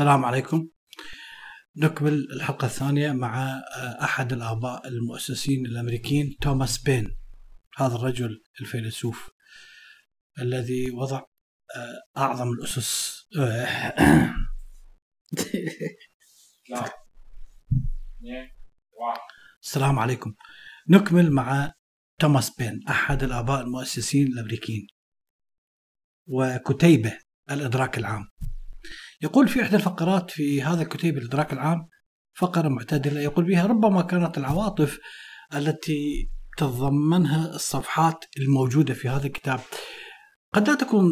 السلام عليكم نكمل الحلقة الثانية مع آه، أحد الآباء المؤسسين الأمريكيين توماس بين هذا الرجل الفيلسوف الذي وضع آه، أعظم الأسس آه، السلام عليكم نكمل مع توماس بين أحد الآباء المؤسسين الأمريكيين وكتيبة الإدراك العام يقول في إحدى الفقرات في هذا الكتيب الإدراك العام فقرة معتدلة يقول بها ربما كانت العواطف التي تتضمنها الصفحات الموجودة في هذا الكتاب قد لا تكون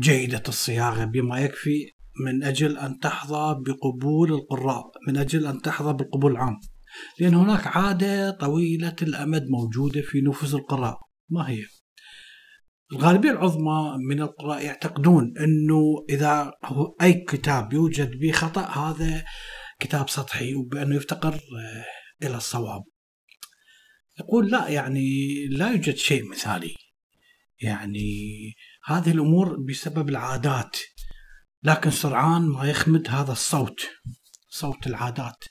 جيدة الصياغة بما يكفي من أجل أن تحظى بقبول القراء من أجل أن تحظى بالقبول العام لأن هناك عادة طويلة الأمد موجودة في نفوس القراء ما هي؟ الغالبية العظمى من القراء يعتقدون أنه إذا هو أي كتاب يوجد به خطأ هذا كتاب سطحي وبأنه يفتقر آه، إلى الصواب يقول لا يعني لا يوجد شيء مثالي يعني هذه الأمور بسبب العادات لكن سرعان ما يخمد هذا الصوت صوت العادات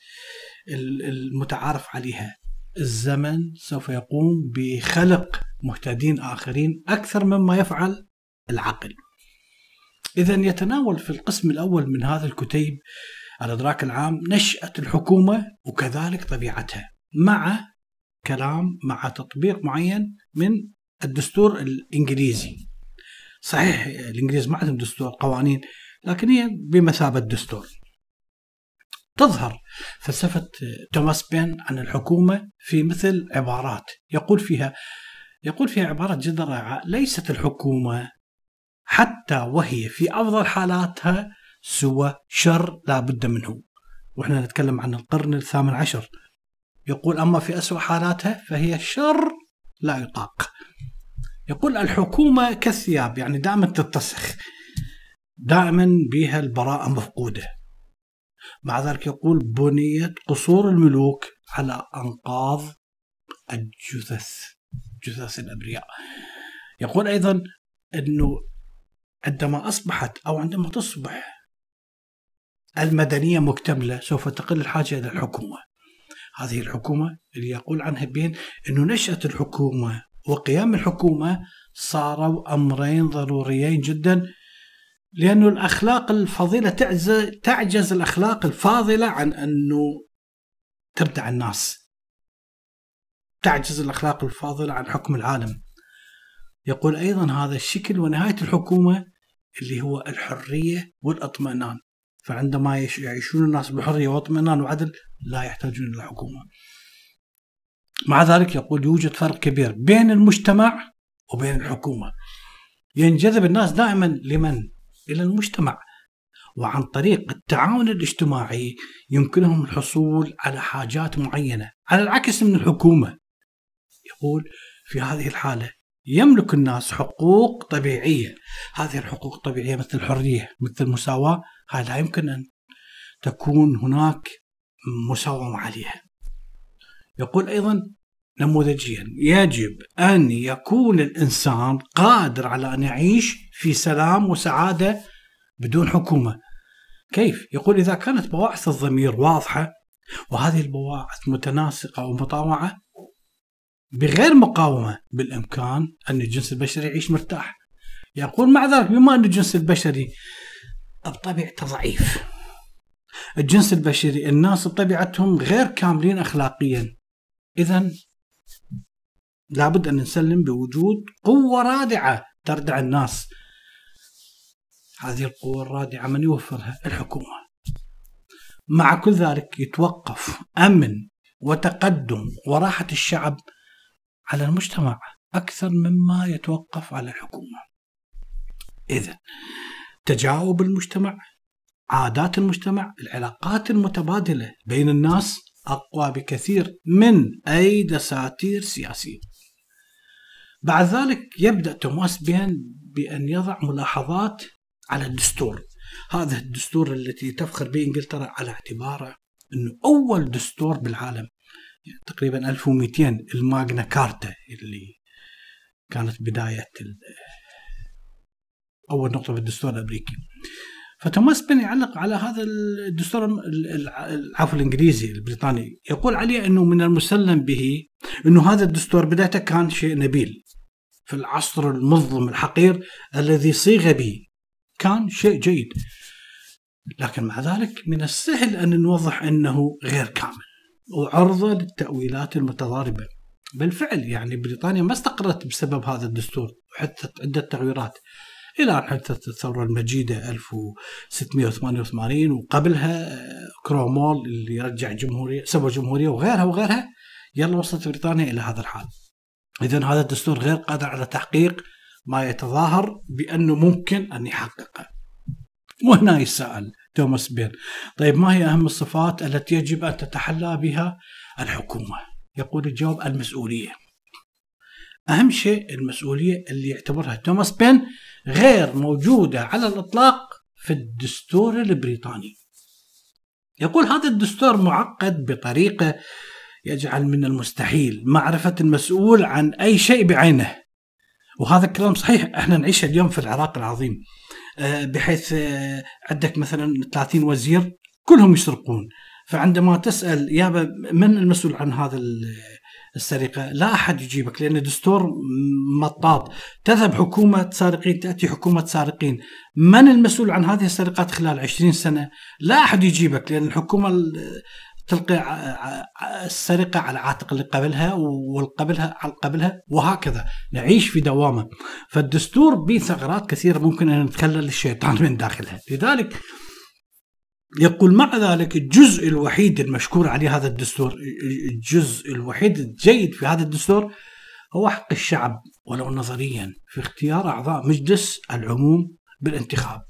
المتعارف عليها الزمن سوف يقوم بخلق مهتدين آخرين أكثر مما يفعل العقل إذا يتناول في القسم الأول من هذا الكتيب الإدراك العام نشأة الحكومة وكذلك طبيعتها مع كلام مع تطبيق معين من الدستور الإنجليزي صحيح الإنجليز ما عندهم دستور قوانين لكن هي بمثابة دستور تظهر فلسفة توماس بين عن الحكومة في مثل عبارات يقول فيها يقول فيها عبارات جدا رائعة ليست الحكومة حتى وهي في أفضل حالاتها سوى شر لا بد منه وإحنا نتكلم عن القرن الثامن عشر يقول أما في أسوأ حالاتها فهي شر لا يطاق يقول الحكومة كالثياب يعني دائما تتسخ دائما بها البراءة مفقودة مع ذلك يقول بنيت قصور الملوك على أنقاض الجثث جثث الأبرياء يقول أيضا أنه عندما أصبحت أو عندما تصبح المدنية مكتملة سوف تقل الحاجة إلى الحكومة هذه الحكومة اللي يقول عنها بين أنه نشأة الحكومة وقيام الحكومة صاروا أمرين ضروريين جدا لأن الأخلاق الفضيلة تعجز, تعجز الأخلاق الفاضلة عن أنه تبدع الناس تعجز الأخلاق الفاضلة عن حكم العالم يقول أيضا هذا الشكل ونهاية الحكومة اللي هو الحرية والأطمئنان فعندما يعيشون الناس بحرية واطمئنان وعدل لا يحتاجون إلى حكومة مع ذلك يقول يوجد فرق كبير بين المجتمع وبين الحكومة ينجذب الناس دائما لمن إلى المجتمع وعن طريق التعاون الاجتماعي يمكنهم الحصول على حاجات معينة على العكس من الحكومة يقول في هذه الحالة يملك الناس حقوق طبيعية هذه الحقوق الطبيعية مثل الحرية مثل المساواة هذا لا يمكن أن تكون هناك مساومة عليها يقول أيضا نموذجيا يجب أن يكون الإنسان قادر على أن يعيش في سلام وسعاده بدون حكومه كيف؟ يقول اذا كانت بواعث الضمير واضحه وهذه البواعث متناسقه ومطاوعه بغير مقاومه بالامكان ان الجنس البشري يعيش مرتاح. يقول مع ذلك بما ان الجنس البشري بطبيعته ضعيف. الجنس البشري الناس بطبيعتهم غير كاملين اخلاقيا. اذا لابد ان نسلم بوجود قوه رادعه تردع الناس هذه القوة الرادعة من يوفرها الحكومة مع كل ذلك يتوقف أمن وتقدم وراحة الشعب على المجتمع أكثر مما يتوقف على الحكومة إذا تجاوب المجتمع عادات المجتمع العلاقات المتبادلة بين الناس أقوى بكثير من أي دساتير سياسية بعد ذلك يبدأ توماس بيان بأن يضع ملاحظات على الدستور هذا الدستور التي تفخر به انجلترا على اعتباره انه اول دستور بالعالم يعني تقريبا 1200 الماجنا كارتا اللي كانت بدايه اول نقطه بالدستور الامريكي فتوماس بن يعلق على هذا الدستور عفوا الانجليزي البريطاني يقول عليه انه من المسلم به انه هذا الدستور بدايته كان شيء نبيل في العصر المظلم الحقير الذي صيغ به كان شيء جيد لكن مع ذلك من السهل أن نوضح أنه غير كامل وعرضة للتأويلات المتضاربة بالفعل يعني بريطانيا ما استقرت بسبب هذا الدستور وحدثت عدة تغييرات إلى أن حدثت الثورة المجيدة 1688 وقبلها آه، كرومول اللي رجع الجمهورية سوى جمهورية وغيرها وغيرها يلا وصلت بريطانيا إلى هذا الحال إذا هذا الدستور غير قادر على تحقيق ما يتظاهر بأنه ممكن أن يحققه وهنا يسأل توماس بير طيب ما هي أهم الصفات التي يجب أن تتحلى بها الحكومة يقول الجواب المسؤولية أهم شيء المسؤولية اللي يعتبرها توماس بين غير موجودة على الإطلاق في الدستور البريطاني يقول هذا الدستور معقد بطريقة يجعل من المستحيل معرفة المسؤول عن أي شيء بعينه وهذا الكلام صحيح احنا نعيشه اليوم في العراق العظيم آه، بحيث آه، عندك مثلا 30 وزير كلهم يسرقون فعندما تسال يابا من المسؤول عن هذا السرقه لا احد يجيبك لان الدستور مطاط تذهب حكومه سارقين تاتي حكومه سارقين من المسؤول عن هذه السرقات خلال 20 سنه لا احد يجيبك لان الحكومه تلقي السرقة على عاتق اللي قبلها والقبلها على قبلها وهكذا نعيش في دوامة فالدستور به ثغرات كثيرة ممكن أن نتخلل الشيطان من داخلها لذلك يقول مع ذلك الجزء الوحيد المشكور عليه هذا الدستور الجزء الوحيد الجيد في هذا الدستور هو حق الشعب ولو نظريا في اختيار أعضاء مجلس العموم بالانتخاب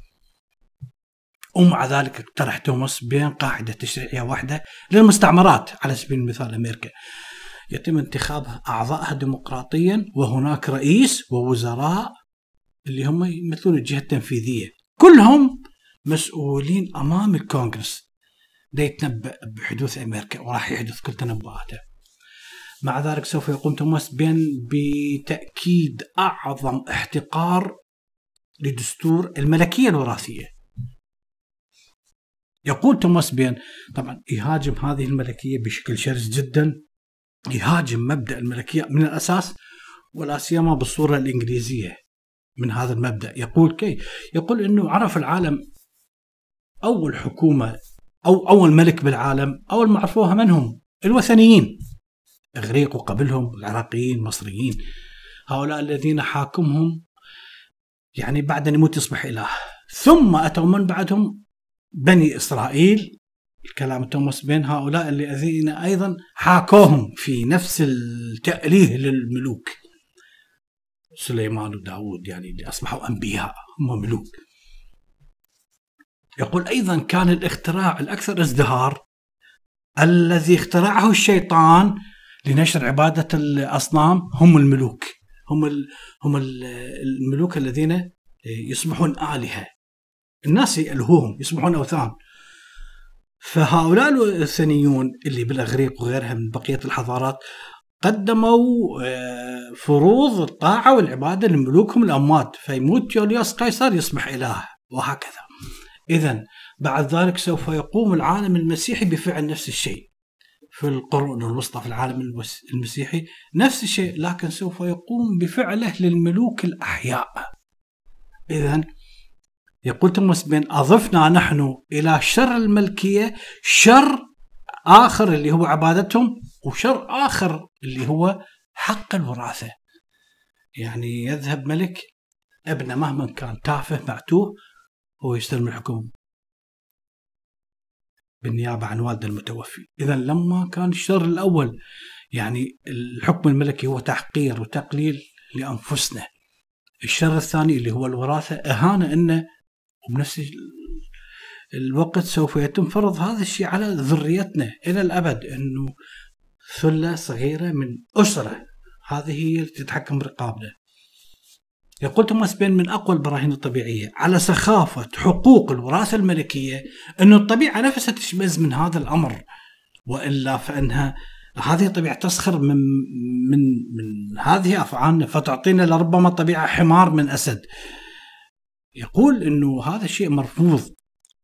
ومع ذلك اقترح توماس بين قاعدة تشريعية واحدة للمستعمرات على سبيل المثال أمريكا يتم انتخاب أعضائها ديمقراطيا وهناك رئيس ووزراء اللي هم يمثلون الجهة التنفيذية كلهم مسؤولين أمام الكونغرس ده يتنبأ بحدوث أمريكا وراح يحدث كل تنبؤاته مع ذلك سوف يقوم توماس بين بتأكيد أعظم احتقار لدستور الملكية الوراثية يقول توماس بين طبعا يهاجم هذه الملكيه بشكل شرس جدا يهاجم مبدا الملكيه من الاساس ولا سيما بالصوره الانجليزيه من هذا المبدا يقول كي يقول انه عرف العالم اول حكومه او اول ملك بالعالم اول ما عرفوها من هم؟ الوثنيين اغريق وقبلهم العراقيين المصريين هؤلاء الذين حاكمهم يعني بعد ان يموت يصبح اله ثم اتوا من بعدهم بني إسرائيل الكلام التومس بين هؤلاء الذين أيضا حاكوهم في نفس التأليه للملوك سليمان وداود يعني أصبحوا أنبياء هم ملوك يقول أيضا كان الاختراع الأكثر ازدهار الذي اخترعه الشيطان لنشر عبادة الأصنام هم الملوك هم هم الملوك الذين يصبحون آلهة الناس يألهوهم يصبحون أوثان فهؤلاء الثنيون اللي بالأغريق وغيرها من بقية الحضارات قدموا آه، فروض الطاعة والعبادة لملوكهم الأموات فيموت يوليوس قيصر يصبح إله وهكذا إذا بعد ذلك سوف يقوم العالم المسيحي بفعل نفس الشيء في القرون الوسطى في العالم المسيحي نفس الشيء لكن سوف يقوم بفعله للملوك الأحياء إذا يقول توماس بين أضفنا نحن إلى شر الملكية شر آخر اللي هو عبادتهم وشر آخر اللي هو حق الوراثة يعني يذهب ملك ابنه مهما كان تافه معتوه هو يستلم الحكم بالنيابة عن والده المتوفي إذا لما كان الشر الأول يعني الحكم الملكي هو تحقير وتقليل لأنفسنا الشر الثاني اللي هو الوراثة إهانة أنه وبنفس الوقت سوف يتم فرض هذا الشيء على ذريتنا الى الابد انه ثله صغيره من اسره هذه هي اللي تتحكم برقابنا. يقول توماس بين من اقوى البراهين الطبيعيه على سخافه حقوق الوراثه الملكيه ان الطبيعه نفسها تشمئز من هذا الامر والا فانها هذه الطبيعه تسخر من من من هذه افعالنا فتعطينا لربما الطبيعه حمار من اسد. يقول انه هذا الشيء مرفوض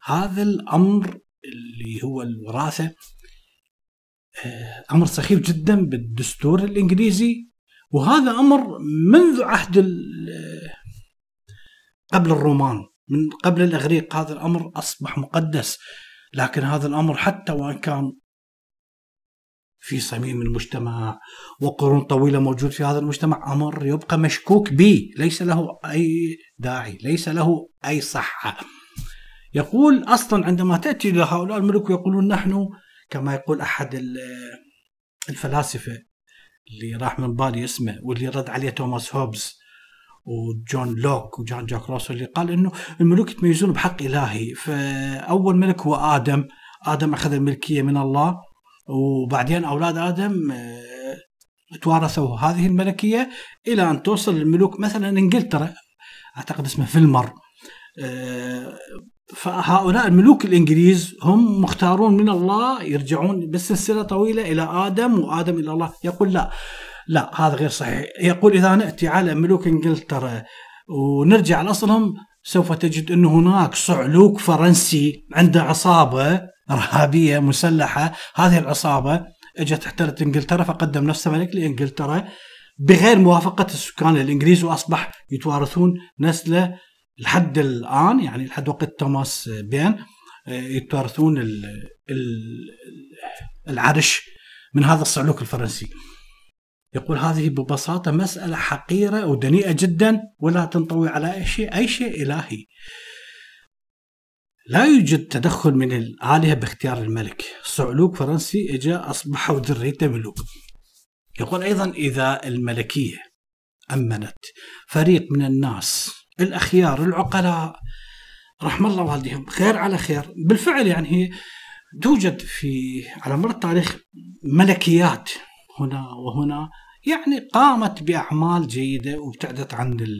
هذا الامر اللي هو الوراثه آه، امر سخيف جدا بالدستور الانجليزي وهذا امر منذ عهد آه، قبل الرومان من قبل الاغريق هذا الامر اصبح مقدس لكن هذا الامر حتى وان كان في صميم المجتمع وقرون طويلة موجود في هذا المجتمع أمر يبقى مشكوك به ليس له أي داعي ليس له أي صحة يقول أصلا عندما تأتي إلى هؤلاء الملوك يقولون نحن كما يقول أحد الفلاسفة اللي راح من بالي اسمه واللي رد عليه توماس هوبز وجون لوك وجون جاك روسو اللي قال انه الملوك يتميزون بحق الهي فاول ملك هو ادم ادم اخذ الملكيه من الله وبعدين أولاد آدم آه، توارثوا هذه الملكية إلى أن توصل الملوك مثلا إنجلترا أعتقد اسمه فيلمر آه، فهؤلاء الملوك الانجليز هم مختارون من الله يرجعون بسلسله طويله الى ادم وادم الى الله يقول لا لا هذا غير صحيح يقول اذا ناتي على ملوك انجلترا ونرجع لاصلهم سوف تجد ان هناك صعلوك فرنسي عنده عصابه ارهابيه مسلحه هذه العصابه اجت احتلت انجلترا فقدم نفسه ملك لانجلترا بغير موافقه السكان الانجليز واصبح يتوارثون نسله لحد الان يعني لحد وقت توماس بين آه، يتوارثون العرش من هذا الصعلوك الفرنسي. يقول هذه ببساطة مسألة حقيرة ودنيئة جدا ولا تنطوي على أي شيء أي شيء إلهي لا يوجد تدخل من الآلهة باختيار الملك صعلوك فرنسي إجا أصبح ذريته ملوك يقول أيضا إذا الملكية أمنت فريق من الناس الأخيار العقلاء رحم الله والديهم خير على خير بالفعل يعني هي توجد في على مر التاريخ ملكيات هنا وهنا يعني قامت بأعمال جيدة وابتعدت عن ال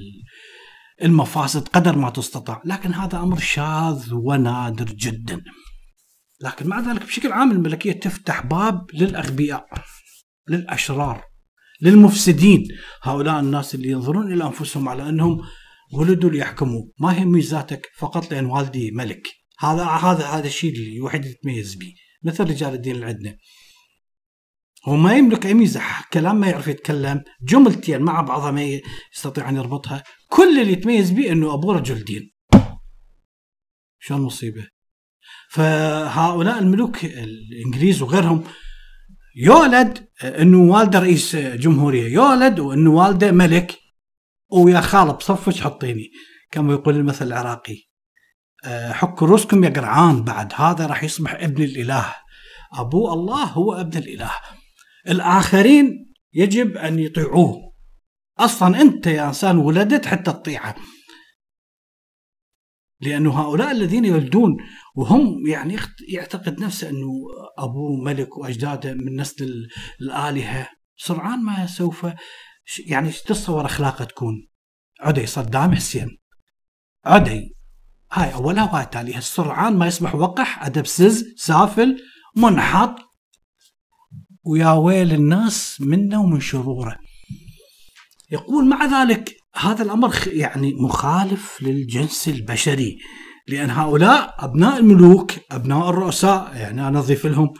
المفاسد قدر ما تستطاع لكن هذا أمر شاذ ونادر جدا لكن مع ذلك بشكل عام الملكية تفتح باب للأغبياء للأشرار للمفسدين هؤلاء الناس اللي ينظرون إلى أنفسهم على أنهم ولدوا ليحكموا ما هي ميزاتك فقط لأن والدي ملك هذا هذا هذا الشيء الوحيد اللي تميز به مثل رجال الدين اللي عندنا هو ما يملك أي ميزة كلام ما يعرف يتكلم جملتين مع بعضها ما يستطيع أن يربطها كل اللي يتميز به أنه أبوه رجل دين شلون مصيبه فهؤلاء الملوك الإنجليز وغيرهم يولد أنه والده رئيس جمهورية يولد وأنه والده ملك ويا خال صفش حطيني كما يقول المثل العراقي آه، حك رؤوسكم يا قرعان بعد هذا راح يصبح ابن الإله أبو الله هو ابن الإله الآخرين يجب أن يطيعوه أصلا أنت يا إنسان ولدت حتى تطيعه لأن هؤلاء الذين يلدون وهم يعني يعتقد نفسه أنه أبوه ملك وأجداده من نسل الآلهة سرعان ما سوف يعني تتصور أخلاقه تكون عدي صدام حسين عدي هاي أولها وهاي تاليها سرعان ما يصبح وقح أدبسز سافل منحط ويا ويل الناس منه ومن شروره يقول مع ذلك هذا الأمر يعني مخالف للجنس البشري لأن هؤلاء أبناء الملوك أبناء الرؤساء يعني أنا أضيف لهم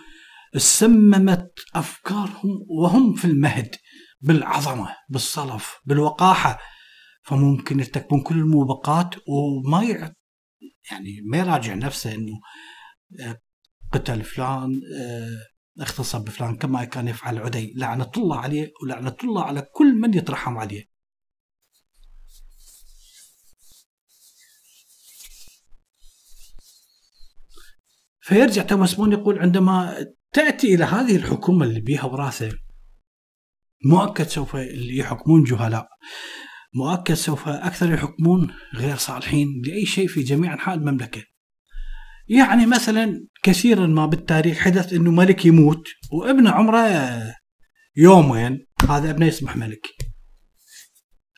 سممت أفكارهم وهم في المهد بالعظمة بالصلف بالوقاحة فممكن يرتكبون كل الموبقات وما يعني ما يراجع نفسه انه آه، قتل فلان آه، اغتصب فلان كما كان يفعل عدي لعنة الله عليه ولعنة الله على كل من يترحم عليه فيرجع توماس يقول عندما تأتي إلى هذه الحكومة اللي بيها وراثة مؤكد سوف يحكمون جهلاء مؤكد سوف أكثر يحكمون غير صالحين لأي شيء في جميع أنحاء المملكة يعني مثلا كثيرا ما بالتاريخ حدث انه ملك يموت وابنه عمره يومين هذا ابنه يصبح ملك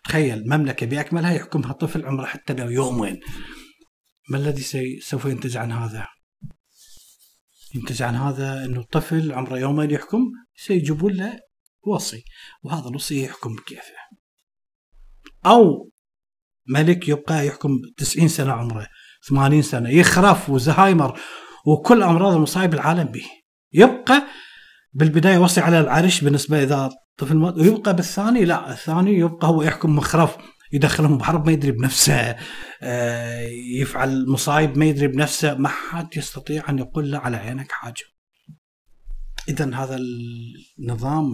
تخيل مملكة بأكملها يحكمها طفل عمره حتى لو يومين ما الذي سوف ينتج عن هذا ينتج عن هذا أنه الطفل عمره يومين يحكم سيجيبون له وصي وهذا الوصي يحكم بكيفه أو ملك يبقى يحكم 90 سنة عمره 80 سنه يخرف وزهايمر وكل امراض المصايب العالم به يبقى بالبدايه وصي على العرش بالنسبه اذا طفل مات ويبقى بالثاني لا الثاني يبقى هو يحكم مخرف يدخلهم بحرب ما يدري بنفسه آه، يفعل مصايب ما يدري بنفسه ما حد يستطيع ان يقول له على عينك حاجه اذا هذا النظام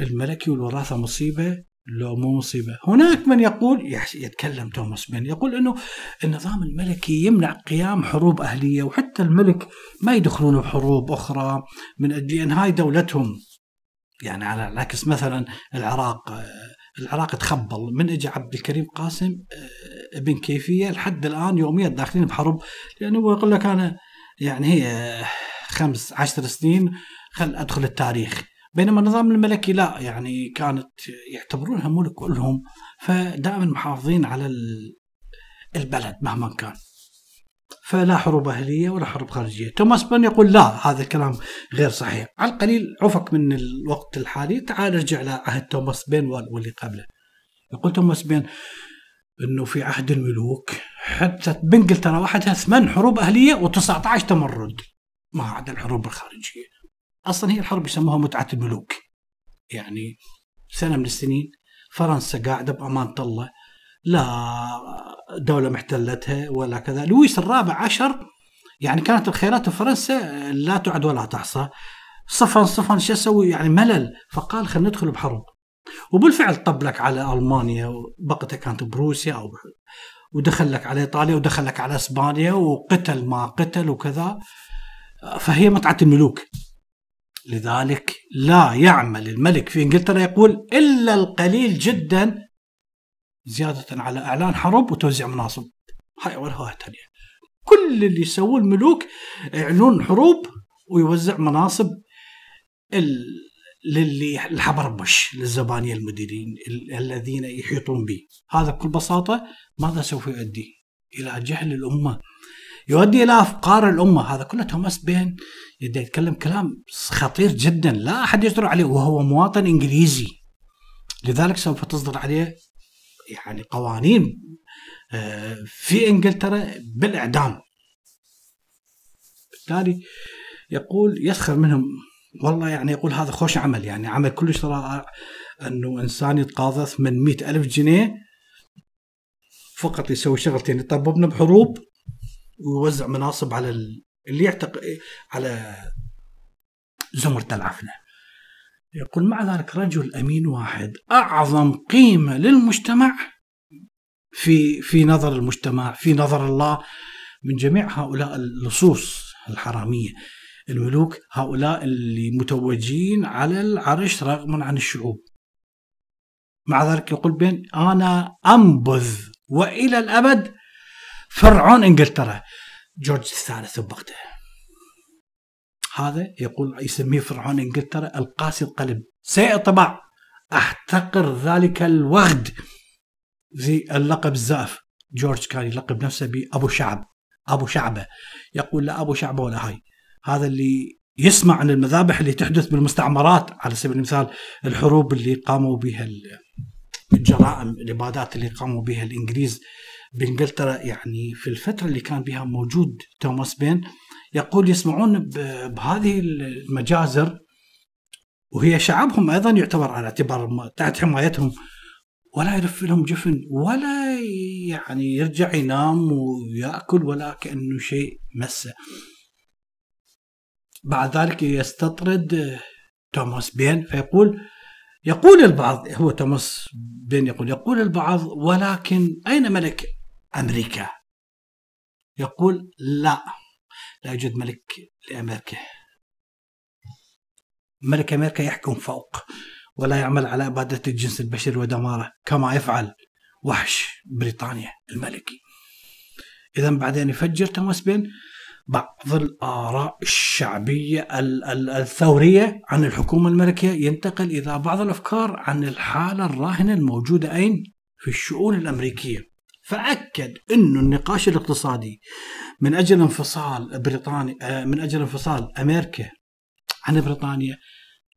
الملكي والوراثه مصيبه لو مو مصيبه، هناك من يقول يتكلم توماس بين يقول انه النظام الملكي يمنع قيام حروب اهليه وحتى الملك ما يدخلون بحروب اخرى من اجل ان هاي دولتهم يعني على العكس مثلا العراق آه، العراق تخبل من اجى عبد الكريم قاسم ابن آه، كيفيه لحد الان يوميا داخلين بحرب لانه هو يقول لك انا يعني هي خمس عشر سنين خل ادخل التاريخ بينما النظام الملكي لا يعني كانت يعتبرونها ملك كلهم فدائما محافظين على البلد مهما كان فلا حروب أهلية ولا حروب خارجية توماس بن يقول لا هذا الكلام غير صحيح على القليل عفك من الوقت الحالي تعال ارجع لعهد توماس بين واللي قبله يقول توماس بين انه في عهد الملوك حدثت بانجلترا وحدها ثمان حروب اهليه و19 تمرد ما عدا الحروب الخارجيه اصلا هي الحرب يسموها متعه الملوك يعني سنه من السنين فرنسا قاعده بامانه الله لا دوله محتلتها ولا كذا لويس الرابع عشر يعني كانت الخيرات في فرنسا لا تعد ولا تحصى صفن صفن شو اسوي يعني ملل فقال خلينا ندخل بحرب وبالفعل طبلك على المانيا وبقتها كانت بروسيا او ودخل لك على ايطاليا ودخل لك على اسبانيا وقتل ما قتل وكذا فهي متعه الملوك لذلك لا يعمل الملك في انجلترا يقول الا القليل جدا زياده على اعلان حرب وتوزيع مناصب هاي ولا ثانيه كل اللي يسووه الملوك يعلنون حروب ويوزع مناصب ال... للي الحبربش للزبانيه المديرين الذين يحيطون به هذا بكل بساطه ماذا سوف يؤدي الى جهل الامه يؤدي الى افقار الامه هذا كله توماس بين يبدا يتكلم كلام خطير جدا لا احد يجرؤ عليه وهو مواطن انجليزي لذلك سوف تصدر عليه يعني قوانين آه، في انجلترا بالاعدام بالتالي يقول يسخر منهم والله يعني يقول هذا خوش عمل يعني عمل كلش رائع انه انسان يتقاضى مئة الف جنيه فقط يسوي شغلتين يطببنا بحروب ويوزع مناصب على اللي يعتقد على زمرة العفنة يقول مع ذلك رجل أمين واحد أعظم قيمة للمجتمع في في نظر المجتمع في نظر الله من جميع هؤلاء اللصوص الحرامية الملوك هؤلاء اللي متوجين على العرش رغما عن الشعوب مع ذلك يقول بين أنا أنبذ وإلى الأبد فرعون إنجلترا جورج الثالث وبغته هذا يقول يسميه فرعون انجلترا القاسي القلب سيء الطبع احتقر ذلك الوغد زي اللقب الزائف جورج كان يلقب نفسه بابو شعب ابو شعبه يقول لا ابو شعبه ولا هاي هذا اللي يسمع عن المذابح اللي تحدث بالمستعمرات على سبيل المثال الحروب اللي قاموا بها الجرائم الابادات اللي قاموا بها الانجليز بانجلترا يعني في الفتره اللي كان بها موجود توماس بين يقول يسمعون بهذه المجازر وهي شعبهم ايضا يعتبر على اعتبار تحت حمايتهم ولا يلف لهم جفن ولا يعني يرجع ينام وياكل ولا كانه شيء مسه بعد ذلك يستطرد توماس بين فيقول يقول البعض هو توماس بين يقول يقول البعض ولكن أين ملك أمريكا يقول لا لا يوجد ملك لأمريكا ملك أمريكا يحكم فوق ولا يعمل على إبادة الجنس البشري ودماره كما يفعل وحش بريطانيا الملكي إذا بعدين يفجر توماس بين بعض الآراء الشعبية الثورية عن الحكومة الملكية ينتقل إلى بعض الأفكار عن الحالة الراهنة الموجودة أين؟ في الشؤون الأمريكية فاكد انه النقاش الاقتصادي من اجل انفصال بريطانيا آه، من اجل انفصال امريكا عن بريطانيا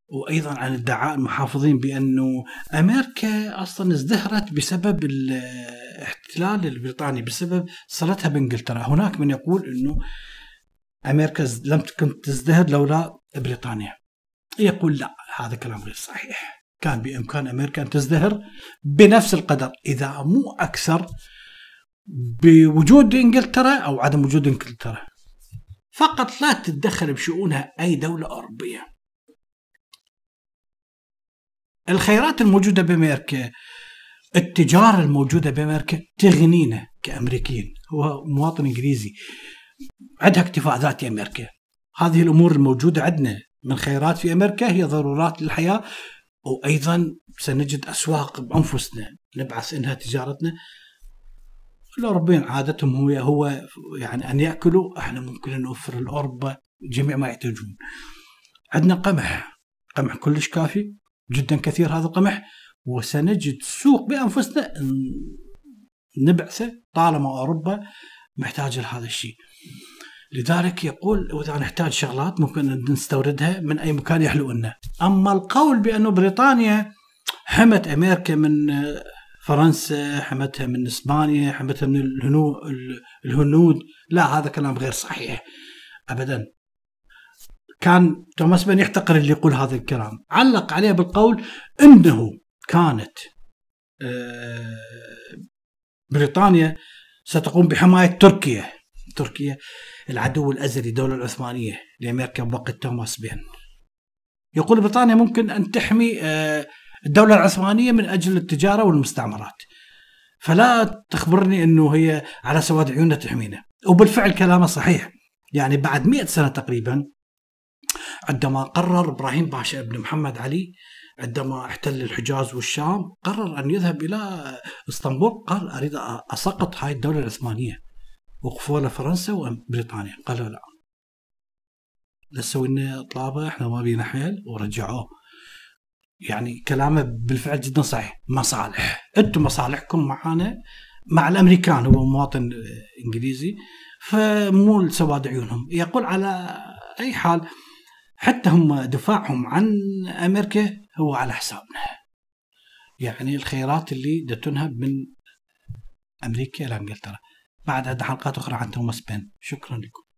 وايضا عن ادعاء المحافظين بانه امريكا اصلا ازدهرت بسبب الاحتلال البريطاني بسبب صلتها بانجلترا، هناك من يقول انه امريكا لم تكن تزدهر لولا بريطانيا. يقول لا هذا كلام غير صحيح. كان بامكان امريكا ان تزدهر بنفس القدر اذا مو اكثر بوجود انجلترا او عدم وجود انجلترا فقط لا تتدخل بشؤونها اي دوله اوروبيه الخيرات الموجوده بامريكا التجاره الموجوده بامريكا تغنينا كامريكيين هو مواطن انجليزي عندها اكتفاء ذاتي امريكا هذه الامور الموجوده عندنا من خيرات في امريكا هي ضرورات للحياه وايضا سنجد اسواق بانفسنا نبعث انها تجارتنا الأوروبيين عادتهم هو هو يعني أن يأكلوا احنا ممكن نوفر الأوروبا جميع ما يحتاجون عندنا قمح قمح كلش كافي جدا كثير هذا القمح وسنجد سوق بأنفسنا نبعثه طالما أوروبا محتاجة لهذا الشيء لذلك يقول واذا نحتاج شغلات ممكن نستوردها من اي مكان يحلو لنا اما القول بانه بريطانيا حمت امريكا من فرنسا حمتها من اسبانيا حمتها من الهنود لا هذا كلام غير صحيح ابدا كان توماس بن يحتقر اللي يقول هذا الكلام علق عليه بالقول انه كانت آه، بريطانيا ستقوم بحمايه تركيا تركيا العدو الازلي الدوله العثمانيه لامريكا بوقت توماس بن يقول بريطانيا ممكن ان تحمي آه، الدولة العثمانية من أجل التجارة والمستعمرات فلا تخبرني أنه هي على سواد عيونها تحمينا وبالفعل كلامه صحيح يعني بعد مئة سنة تقريبا عندما قرر إبراهيم باشا بن محمد علي عندما احتل الحجاز والشام قرر أن يذهب إلى اسطنبول قال أريد أسقط هاي الدولة العثمانية وقفوا له فرنسا وبريطانيا قالوا لا لا تسوي لنا طلابه احنا ما بينا حيل ورجعوه يعني كلامه بالفعل جدا صحيح مصالح انتم مصالحكم معانا مع الامريكان هو مواطن انجليزي فمو لسواد عيونهم يقول على اي حال حتى هم دفاعهم عن امريكا هو على حسابنا يعني الخيرات اللي تنهب من امريكا الى انجلترا بعد حلقات اخرى عن توماس بين شكرا لكم